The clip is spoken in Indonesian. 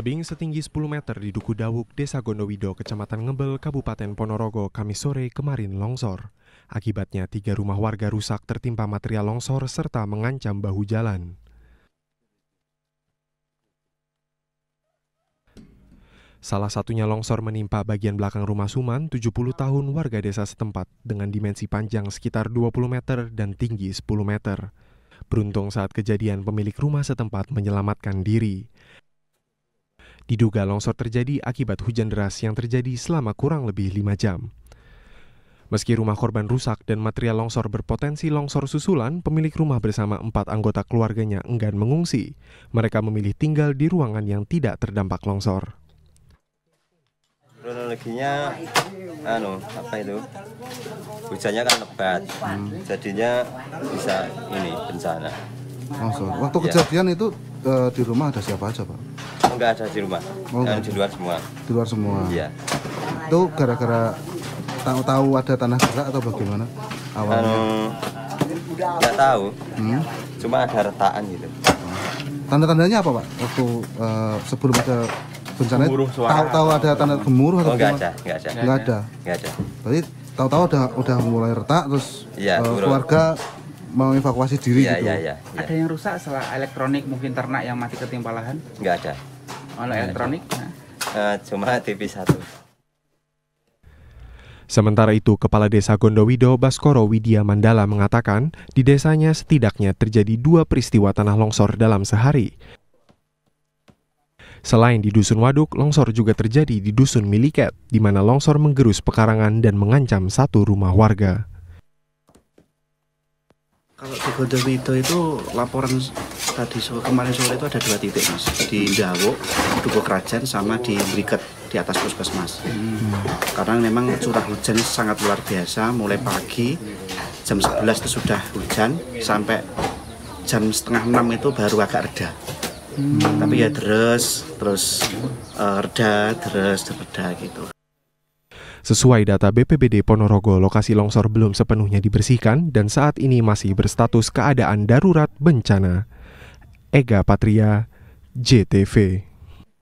Tebing setinggi 10 meter di Duku Dawuk, Desa Gondowido, Kecamatan Ngebel, Kabupaten Ponorogo, Kamis sore kemarin longsor. Akibatnya, tiga rumah warga rusak tertimpa material longsor serta mengancam bahu jalan. Salah satunya longsor menimpa bagian belakang rumah Suman, 70 tahun warga desa setempat, dengan dimensi panjang sekitar 20 meter dan tinggi 10 meter. Beruntung saat kejadian pemilik rumah setempat menyelamatkan diri. Diduga longsor terjadi akibat hujan deras yang terjadi selama kurang lebih lima jam. Meski rumah korban rusak dan material longsor berpotensi longsor susulan, pemilik rumah bersama empat anggota keluarganya enggan mengungsi. Mereka memilih tinggal di ruangan yang tidak terdampak longsor. Kronologinya, anu, apa itu? Hujannya kan lebat, hmm. jadinya bisa ini bencana. Longsor. Waktu ya. kejadian itu eh, di rumah ada siapa aja, Pak? Enggak ada di rumah. Oh, yang di luar semua. Di luar semua. Iya. Itu gara-gara tahu-tahu ada tanah gerak atau bagaimana? Awalnya. Anu, enggak um, tahu. Hmm? Cuma ada retakan gitu. Tanda-tandanya apa, Pak? Waktu uh, sebelum ada bencana tahu-tahu ada tanda gemuruh atau oh, enggak ada, enggak ada. Enggak ada. Enggak ada. Berarti tahu-tahu udah udah mulai retak terus ya, uh, keluarga mau evakuasi diri ya, gitu. Ya, ya, ya. Ada yang rusak salah elektronik mungkin ternak yang mati ketimpa lahan? Enggak ada. Ono nah, elektronik? Nah. Eh, cuma TV satu. Sementara itu, Kepala Desa Gondowido Baskoro Widya Mandala mengatakan, di desanya setidaknya terjadi dua peristiwa tanah longsor dalam sehari. Selain di Dusun Waduk, longsor juga terjadi di Dusun Miliket, di mana longsor menggerus pekarangan dan mengancam satu rumah warga. Kalau di Gondowido itu laporan tadi kemarin sore itu ada dua titik mas di Dawo, Dukuh Kerajaan sama di Briket di atas puskesmas. Hmm. Karena memang curah hujan sangat luar biasa, mulai pagi jam 11 itu sudah hujan sampai jam setengah enam itu baru agak reda. Hmm. Tapi ya terus terus uh, reda, terus reda gitu. Sesuai data BPBD Ponorogo, lokasi longsor belum sepenuhnya dibersihkan dan saat ini masih berstatus keadaan darurat bencana. Ega Patria, JTV.